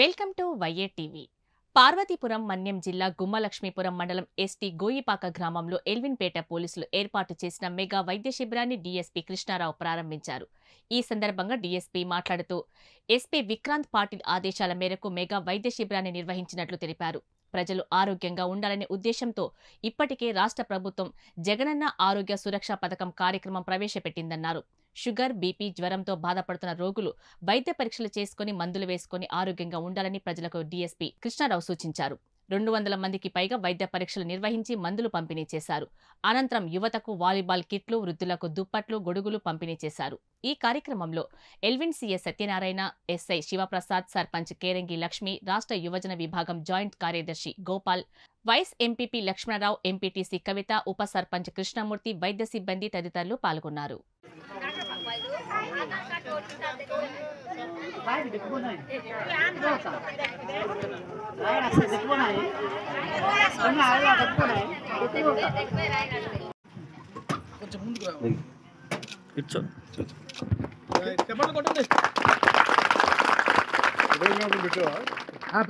welcome to Y A TV Parvathipuram Manyam జిల్లా గుమ్మలక్ష్మీపురం మండలం ST గోయిపాక గ్రామంలో ఎల్విన్పేట పోలీసులు ఏర్పాటు చేసిన మెగా వైద్య శిబిరాన్ని డీఎస్పీ కృష్ణారావు ప్రారంభించారు ఈ సందర్భంగా డీఎస్పీ మాట్లాడుతూ ఎస్పీ విక్రాంత్ పాటిల్ ఆదేశాల మేరకు మెగా వైద్య శిబిరాన్ని నిర్వహించినట్లు తెలిపారు ప్రజలు ఆరోగ్యంగా ఉండాలనే ఉద్దేశంతో ఇప్పటికే రాష్ట్ర ప్రభుత్వం జగనన్న ఆరోగ్య సురక్ష పథకం కార్యక్రమం ప్రవేశపెట్టిందన్నారు షుగర్ బీపీ జ్వరంతో బాధపడుతున్న రోగులు వైద్య పరీక్షలు చేసుకుని మందులు వేసుకుని ఆరోగ్యంగా ఉండాలని ప్రజలకు డీఎస్పీ కృష్ణారావు సూచించారు రెండు వందల మందికి పైగా వైద్య పరీక్షలు నిర్వహించి మందులు పంపిణీ చేశారు అనంతరం యువతకు వాలీబాల్ కిట్లు వృద్ధులకు దుప్పట్లు గొడుగులు పంపిణీ చేశారు ఈ కార్యక్రమంలో Elwin CS Satyanarayana SI Sivaprasad sarpanch Kerangi Lakshmi రాష్ట్ర యువజన విభాగం జాయింట్ కార్యదర్శి Gopal vice MPP Lakshmanarao MPTC Kavitha ఉప సర్పంచ్ కృష్ణమూర్తి వైద్య సిబ్బంది తదితరులు పాల్గొన్నారు కొంచెం ముందుకు రా ఇట్స్ చెప్పండి కొట్టండి పెట్టావా